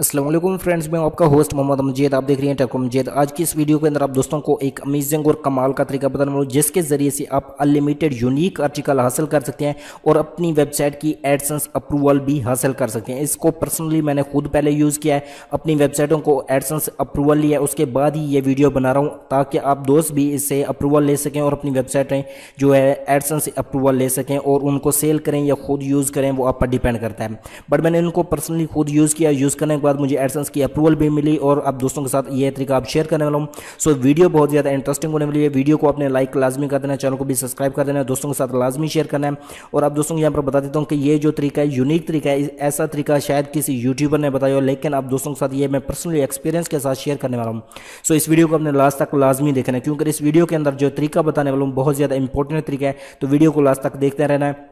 Aslam friends मैं आपका host Mohammad अमजेद आप देख रहे हैं टेको मजेद आज की इस वीडियो के अंदर आप दोस्तों को एक अमेजिंग और कमाल का तरीका बताने वाला जिसके ज़रिए से आप अनलिमिटेड यूनिक आर्टिकल हासिल कर सकते हैं और अपनी वेबसाइट की एडसेंस अप्रूवल भी हासिल कर सकते हैं इसको पर्सनली मैंने खुद पहले यूज़ किया है अपनी वेबसाइटों को एडसेंस अप्रूवल लिया उसके बाद ही ये वीडियो बना रहा हूँ ताकि आप दोस्त भी इससे अप्रूवल ले सकें और अपनी वेबसाइटें जो है एडसेंस अप्रूवल ले सकें और उनको सेल करें या खुद यूज़ करें वो आप पर डिपेंड करता है बट मैंने उनको पर्सनली खुद यूज़ किया यूज़ करने के बाद मुझे एडसेंस की अप्रूवल भी मिली और अब दोस्तों के साथ ये तरीका आप शेयर करने वाला हूँ सो वीडियो बहुत ज़्यादा इंटरेस्टिंग होने वाली है वीडियो को अपने लाइक लाजमी कर देना चैनल को भी सब्सक्राइब कर देना दोस्तों के साथ लाजमी शेयर करना है और अब दोस्तों यहाँ पर बता देता हूँ कि ये जो तरीका है यूनिक तरीका है ऐसा तरीका शायद किसी यूट्यूबर ने बताया हो लेकिन अब दोस्तों के साथ ये मैं पर्सनली एक्सपीरियंस के साथ शेयर करने वाला हूँ सो इस वीडियो को अपने लास्ट तक लाजमी देखना है क्योंकि इस वीडियो के अंदर जो तरीका बताने वाला हूँ बहुत ज़्यादा इंपॉर्टेंट तरीका है तो वीडियो को लास्ट तक देखते रहना है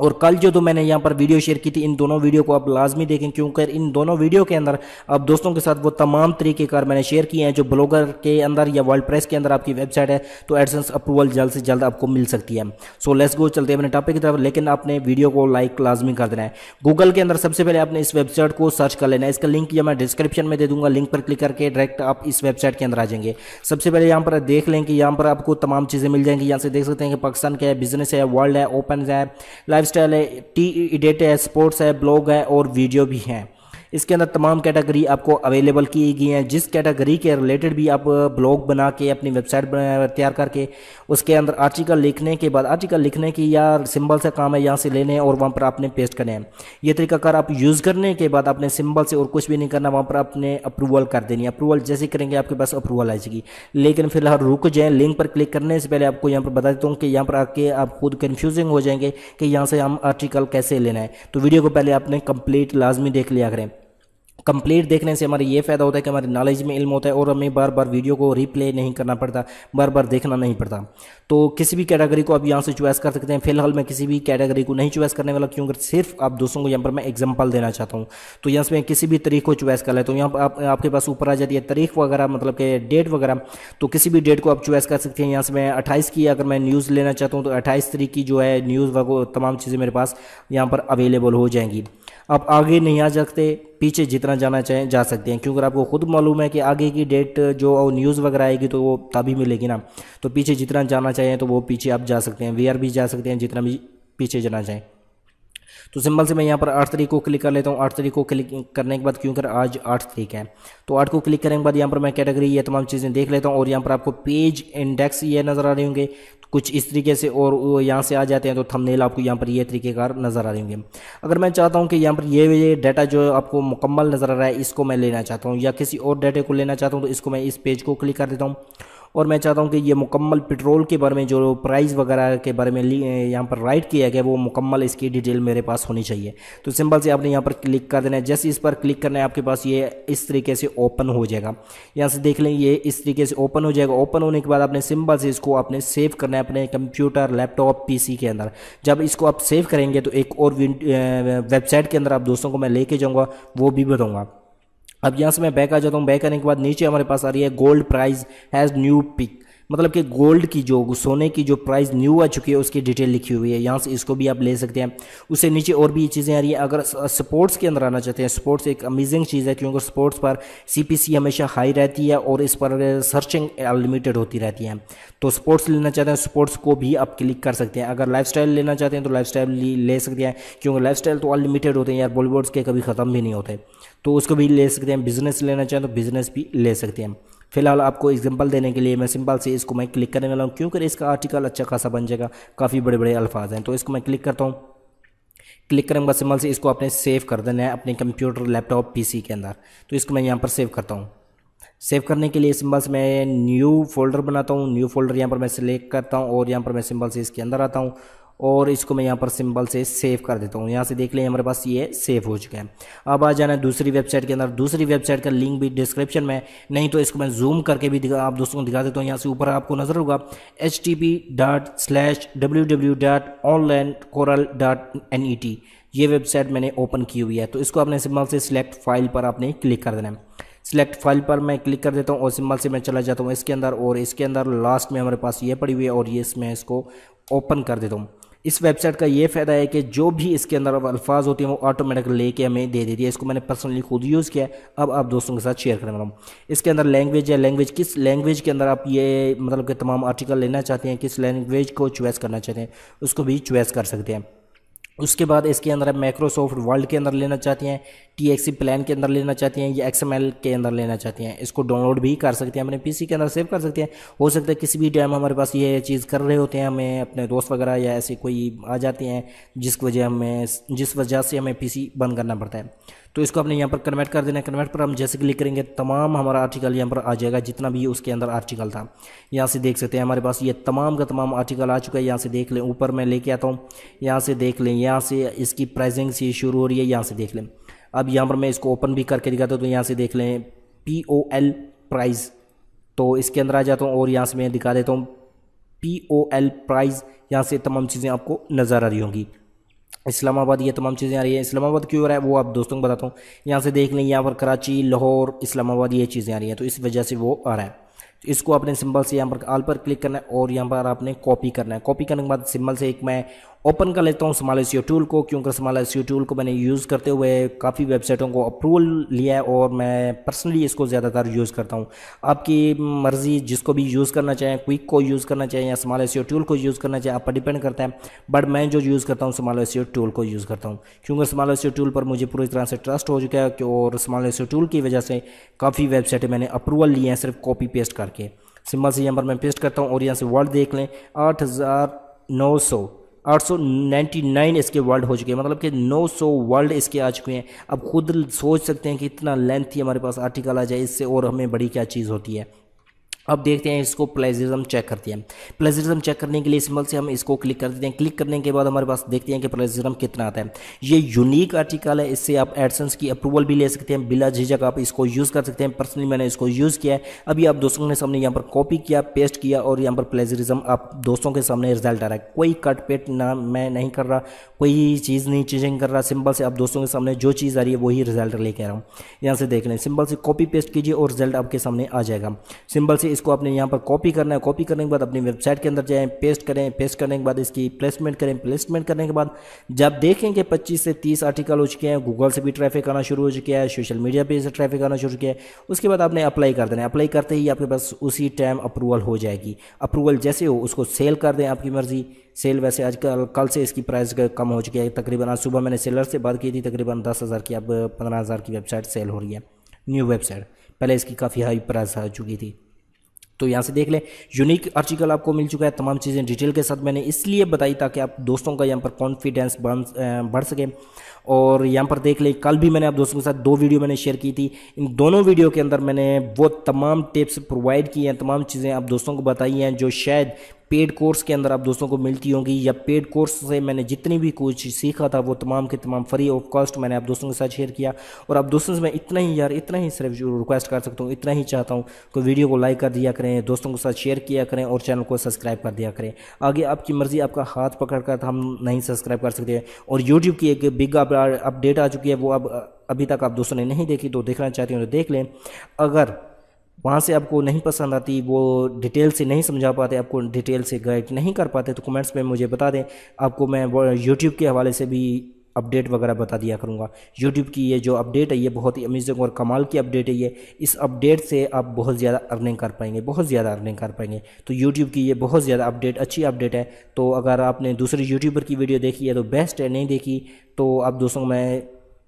और कल जो तो मैंने यहाँ पर वीडियो शेयर की थी इन दोनों वीडियो को आप लाजमी देखें क्योंकि इन दोनों वीडियो के अंदर आप दोस्तों के साथ वो तमाम कार मैंने शेयर किए हैं जो ब्लॉगर के अंदर या वर्ल्ड प्रेस के अंदर आपकी वेबसाइट है तो एडसेंस अप्रूवल जल्द से जल्द आपको मिल सकती है सो लेस गो चलते हैं अपने टॉपिक की तरफ लेकिन आपने वीडियो को लाइक लाजमी कर देना है गूगल के अंदर सबसे पहले आपने इस वेबसाइट को सर्च कर लेना है इसका लिंक या मैं डिस्क्रिप्शन में दे दूंगा लिंक पर क्लिक करके डायरेक्ट आप इस वेबसाइट के अंदर आ जाएंगे सबसे पहले यहाँ पर देख लें कि यहाँ पर आपको तमाम चीज़ें मिल जाएंगी यहाँ से देख सकते हैं कि पाकिस्तान क्या है बिजनेस है वर्ल्ड है ओपन है लाइफ लाइफस्टाइल है टी डेट है स्पोर्ट्स है ब्लॉग है और वीडियो भी हैं इसके अंदर तमाम कैटेगरी आपको अवेलेबल की गई हैं जिस कैटेगरी के रिलेटेड भी आप ब्लॉग बना के अपनी वेबसाइट तैयार करके उसके अंदर आर्टिकल लिखने के बाद आर्टिकल लिखने की या सिंबल से काम है यहाँ से लेने हैं और वहाँ पर आपने पेस्ट करने हैं ये तरीकाकार आप यूज़ करने के बाद अपने सिंबल से और कुछ भी नहीं करना वहाँ पर आपने अप्रूवल कर देनी अप्रूवल जैसे करेंगे आपके पास अप्रूवल आ जाएगी लेकिन फिलहाल रुक जाएँ लिंक पर क्लिक करने से पहले आपको यहाँ पर बता देता हूँ कि यहाँ पर आके आप खुद कन्फ्यूजिंग हो जाएंगे कि यहाँ से हम आर्टिकल कैसे लेना है तो वीडियो को पहले आपने कंप्लीट लाजमी देख लिया करें कंप्लीट देखने से हमारे ये फ़ायदा होता है कि हमारे नॉलेज में इल्म होता है और हमें बार बार वीडियो को रिप्ले नहीं करना पड़ता बार बार देखना नहीं पड़ता तो किसी भी कैटेगरी को आप यहाँ से चॉइस कर सकते हैं फिलहाल मैं किसी भी कैटेगरी को नहीं चॉइस करने वाला क्योंकि सिर्फ आप दोस्तों को यहाँ पर मैं एग्जाम्पल देना चाहता हूँ तो यहाँ से मैं किसी भी तरीक़ को चॉइस कर लेता हूँ यहाँ पर आप, आपके पास ऊपर आ जाती है तारीख वगैरह मतलब कि डेट वगैरह तो किसी भी डेट को आप चॉइस कर सकते हैं यहाँ से मैं अट्ठाईस की अगर मैं न्यूज़ लेना चाहता हूँ तो अट्ठाईस तरीक की जो है न्यूज़ वगैरह तमाम चीज़ें मेरे पास यहाँ पर अवेलेबल हो जाएंगी आप आगे नहीं आ सकते पीछे जितना जाना चाहें जा सकते हैं क्योंकि आपको खुद मालूम है कि आगे की डेट जो और न्यूज़ वगैरह आएगी तो वो तभी मिलेगी ना तो पीछे जितना जाना चाहें तो वो पीछे आप जा सकते हैं वी भी जा सकते हैं जितना भी पीछे जाना चाहें तो सिंपल से मैं यहाँ पर आठ तरीक को क्लिक कर लेता हूँ आठ तरीक को क्लिक करने के बाद क्योंकि आज आठ तरीक है तो आठ को क्लिक करने के बाद यहाँ पर मैं कैटेगरी ये तमाम चीज़ें देख लेता हूँ और यहाँ पर आपको पेज इंडेक्स ये नज़र आ रहे होंगे तो कुछ इस तरीके से और यहाँ से आ जाते हैं तो थंबनेल आपको यहाँ पर ये तरीकेकार नज़र आ रहे होंगे अगर मैं चाहता हूँ कि यहाँ पर ये ये डाटा जो आपको मुकम्मल नज़र आ रहा है इसको मैं लेना चाहता हूँ या किसी और डाटे को लेना चाहता हूँ तो इसको मैं इस पेज को क्लिक कर देता हूँ और मैं चाहता हूँ कि ये मुकम्मल पेट्रोल के बारे में जो प्राइस वगैरह के बारे में यहाँ पर राइट किया गया वो मुकम्मल इसकी डिटेल मेरे पास होनी चाहिए तो सिंपल से आपने यहाँ पर क्लिक कर देना है जैसे इस पर क्लिक करना है आपके पास ये इस तरीके से ओपन हो जाएगा यहाँ से देख लें ये इस तरीके से ओपन हो जाएगा ओपन होने के बाद आपने सिंपल से इसको आपने सेव करना है अपने कंप्यूटर लैपटॉप पी के अंदर जब इसको आप सेव करेंगे तो एक और वेबसाइट के अंदर आप दोस्तों को मैं लेके जाऊँगा वो भी बताऊँगा अब यहाँ से मैं बैक आ जाता हूँ बैक आने के बाद नीचे हमारे पास आ रही है gold price has new peak मतलब कि गोल्ड की जो सोने की जो प्राइस न्यू आ चुकी है उसकी डिटेल लिखी हुई है यहाँ से इसको भी आप ले सकते हैं उससे नीचे और भी चीज़ें आ रही है अगर स्पोर्ट्स के अंदर आना चाहते हैं स्पोर्ट्स एक अमेजिंग चीज़ है क्योंकि स्पोर्ट्स पर सी हमेशा हाई रहती है और इस पर सर्चिंग अनलिमिटेड होती रहती है तो स्पोर्ट्स लेना चाहते हैं स्पोर्ट्स को भी आप क्लिक कर सकते हैं अगर लाइफ लेना चाहते हैं तो लाइफ ले सकते हैं क्योंकि लाइफ तो अनलिमिटेड होते हैं यार बॉलीवुड्स के कभी ख़त्म भी नहीं होते तो उसको भी ले सकते हैं बिज़नेस लेना चाहें तो बिज़नेस भी ले सकते हैं फिलहाल आपको एग्जाम्पल देने के लिए मैं सिंपल से इसको मैं क्लिक करने वाला हूँ क्योंकि इसका आर्टिकल अच्छा खासा बन जाएगा काफ़ी बड़े बड़े अल्फाज हैं तो इसको मैं क्लिक करता हूँ क्लिक करने के बाद सिंपल से इसको आपने सेव कर देना है अपने कंप्यूटर लैपटॉप पी के अंदर तो इसको मैं यहाँ पर सेव करता हूँ सेव करने के लिए सिंपल से मैं न्यू फोल्डर बनाता हूँ न्यू फोल्डर यहाँ पर मैं सिलेक्ट करता हूँ और यहाँ पर मैं सिंपल से इसके अंदर आता हूँ और इसको मैं यहाँ पर सिंपल से सेव कर देता हूँ यहाँ से देख लें हमारे पास ये सेव हो चुका है अब आ जाना दूसरी वेबसाइट के अंदर दूसरी वेबसाइट का लिंक भी डिस्क्रिप्शन में नहीं तो इसको मैं जूम करके भी दिखा, आप दोस्तों को दिखा देता हूँ यहाँ से ऊपर आपको नजर होगा H T P dot slash W W dot online coral dot N E T ये वेबसाइट मैंने ओपन की हुई है तो इसको आपने सिंपल से सिलेक्ट फाइल पर आपने क्लिक कर देना है सिलेक्ट फाइल पर मैं क्लिक कर देता हूँ और सिंपल से मैं चला जाता हूँ इसके अंदर और इसके अंदर लास्ट में हमारे पास ये पड़ी हुई है और ये इसमें इसको ओपन कर देता हूँ इस वेबसाइट का ये फ़ायदा है कि जो भी इसके अंदर अब अल्फाज होते हैं वो ऑटोमेटिक लेके हमें दे देती है इसको मैंने पर्सनली खुद यूज़ किया है अब आप दोस्तों के साथ शेयर करने वाला हूँ इसके अंदर लैंग्वेज है लैंग्वेज किस लैंग्वेज के अंदर आप ये मतलब कि तमाम आर्टिकल लेना चाहते हैं किस लैंग्वेज को चॉइस करना चाहते हैं उसको भी चॉइस कर सकते हैं उसके बाद इसके अंदर आप माइक्रोसॉफ्ट वर्ल्ड के अंदर लेना चाहते हैं टी प्लान के अंदर लेना चाहते हैं या एक्स के अंदर लेना चाहते हैं इसको डाउनलोड भी कर सकते हैं अपने पीसी के अंदर सेव कर सकते हैं हो सकता है किसी भी टाइम हमारे पास ये चीज़ कर रहे होते हैं हमें अपने दोस्त वगैरह या ऐसे कोई आ जाते हैं जिस वजह हमें जिस वजह से हमें सी बंद करना पड़ता है तो इसको आपने यहाँ पर कन्वर्ट कर देना कन्वर्ट पर हम जैसे क्लिक करेंगे तमाम हमारा आर्टिकल यहाँ पर आ जाएगा जितना भी उसके अंदर आर्टिकल था यहाँ से देख सकते हैं हमारे पास ये तमाम का तमाम आर्टिकल आ चुका है यहाँ से देख लें ऊपर मैं लेके आता हूँ यहाँ से देख लें यहाँ से इसकी प्राइजिंग से शुरू हो रही है यहाँ से देख लें अब यहाँ पर मैं इसको ओपन भी करके दिखाता हूँ तो यहाँ से देख लें पी ओ एल प्राइज़ तो इसके अंदर आ जाता हूँ और यहाँ से मैं दिखा देता हूँ पी ओ एल प्राइज़ यहाँ से तमाम चीज़ें आपको नज़र आ रही होंगी इस्लामाबाद ये तमाम चीज़ें आ रही है इस्लामाबाद क्यों आ रहा है वो आप दोस्तों को बताता हूँ यहाँ से देख लें यहाँ पर कराची लाहौर इस्लामाबाद ये चीज़ें आ रही हैं तो इस वजह से वो आ रहा है तो इसको आपने सिंबल से यहाँ पर आल पर क्लिक करना है और यहाँ पर आपने कॉपी करना है कॉपी करने के बाद सिंबल से एक मैं ओपन कर लेता हूँ एस टूल e को क्योंकि एस टूल e को मैंने यूज़ करते हुए काफ़ी वेबसाइटों को अप्रूवल लिया है और मैं पर्सनली इसको ज़्यादातर यूज़ करता हूँ आपकी मर्ज़ी जिसको भी यूज़ करना चाहें क्विक को यूज़ करना चाहें या एस टूल e को यूज़ करना चाहें आप पर डिपेंड करता है बट मैं जो यूज़ करता हूँ एस टूल को यूज़ करता हूँ क्योंकि एस टूल पर मुझे पूरी तरह से ट्रस्ट हो चुका है और एस टूल की वजह से काफ़ी वेबसाइटें मैंने अप्रूवल लिए हैं सिर्फ कॉपी पेस्ट करके सिंबल से यहाँ पर मैं पेस्ट करता हूँ और यहाँ से वर्ड देख लें आठ हज़ार नौ सौ 899 इसके वर्ल्ड हो चुके हैं मतलब कि 900 वर्ल्ड इसके आ चुके हैं अब खुद सोच सकते हैं कि इतना लेंथ ही हमारे पास आर्टिकल आ जाए इससे और हमें बड़ी क्या चीज़ होती है अब देखते हैं इसको प्लेजरिज्म चेक करते हैं प्लेजरिज्म चेक करने के लिए सिंपल से हम इसको क्लिक कर देते हैं क्लिक करने के बाद हमारे पास देखते हैं कि प्लेजरिज्म कितना आता है ये यूनिक आर्टिकल है इससे आप एडसेंस की अप्रूवल भी ले सकते हैं बिला झिझक आप इसको यूज़ कर सकते हैं पर्सनली मैंने इसको यूज़ किया है अभी आप दोस्तों के सामने यहाँ पर कॉपी किया पेस्ट किया और यहाँ पर प्लेजरिज्म आप दोस्तों के सामने रिजल्ट आ रहा है कोई कट पेट ना मैं नहीं कर रहा कोई चीज़ नहीं चेंजिंग कर रहा सिंपल से आप दोस्तों के सामने जो चीज़ आ रही है वही रिजल्ट लेके आ रहा हूँ यहाँ से देख लें सिंपल से कॉपी पेस्ट कीजिए और रिजल्ट आपके सामने आ जाएगा सिंपल से है इसको आपने यहाँ पर कॉपी करना है कॉपी करने के बाद अपनी वेबसाइट के अंदर जाए पेस्ट करें पेस्ट करने के बाद इसकी प्लेसमेंट करें प्लेसमेंट करने के बाद जब देखें कि पच्चीस से तीस आर्टिकल हो चुके हैं गूगल से भी ट्रैफिक आना शुरू हो चुका है सोशल मीडिया पर ट्रैफिक आना शुरू किया है उसके बाद आपने अप्लाई कर देना है अप्लाई करते ही आपके पास उसी टाइम अप्रूवल हो जाएगी अप्रूवल जैसे हो उसको सेल कर दें आपकी मर्ज़ी सेल वैसे आज कल कल से इसकी प्राइस कम हो चुकी है तकरीबन आज सुबह मैंने सेलर से बात की थी तकरीबन दस हज़ार की अब पंद्रह हज़ार की वेबसाइट सेल हो रही है न्यू वेबसाइट पहले इसकी काफ़ी हाई प्राइस आ चुकी थी तो यहाँ से देख लें यूनिक आर्टिकल आपको मिल चुका है तमाम चीज़ें डिटेल के साथ मैंने इसलिए बताई ताकि आप दोस्तों का यहाँ पर कॉन्फिडेंस बढ़ सके और यहाँ पर देख लें कल भी मैंने आप दोस्तों के साथ दो वीडियो मैंने शेयर की थी इन दोनों वीडियो के अंदर मैंने वो तमाम टिप्स प्रोवाइड की हैं तमाम चीज़ें आप दोस्तों को बताई हैं जो शायद पेड कोर्स के अंदर आप दोस्तों को मिलती होंगी या पेड कोर्स से मैंने जितनी भी कुछ सीखा था वो तमाम के तमाम फ्री ऑफ कॉस्ट मैंने आप दोस्तों के साथ शेयर किया और आप दोस्तों से मैं इतना ही यार इतना ही सिर्फ रिक्वेस्ट कर सकता हूँ इतना ही चाहता हूँ कि वीडियो को लाइक कर दिया करें दोस्तों के साथ शेयर किया करें और चैनल को सब्सक्राइब कर दिया करें आगे आपकी मर्ज़ी आपका हाथ पकड़ कर तो हम नहीं सब्सक्राइब कर सकते और यूट्यूब की एक बिग अपडेट आ चुकी है वो अब अभी तक आप दोस्तों ने नहीं देखी तो देखना चाहती हूँ तो देख लें अगर वहाँ से आपको नहीं पसंद आती वो डिटेल से नहीं समझा पाते आपको डिटेल से गाइड नहीं कर पाते तो कमेंट्स में मुझे बता दें आपको मैं यूट्यूब के हवाले से भी अपडेट वगैरह बता दिया करूँगा यूट्यूब की ये जो अपडेट है ये बहुत ही अमेजिंग और कमाल की अपडेट है ये इस अपडेट से आप बहुत ज़्यादा अर्निंग कर पाएंगे बहुत ज़्यादा अर्निंग कर पाएंगे तो यूट्यूब की ये बहुत ज़्यादा अपडेट अच्छी अपडेट है तो अगर आपने दूसरे यूट्यूबर की वीडियो देखी है तो बेस्ट है नहीं देखी तो आप दोस्तों मैं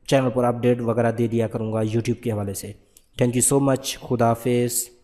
चैनल पर अपडेट वगैरह दे दिया करूँगा यूट्यूब के हवाले से Thank you so much. Khuda Hafiz.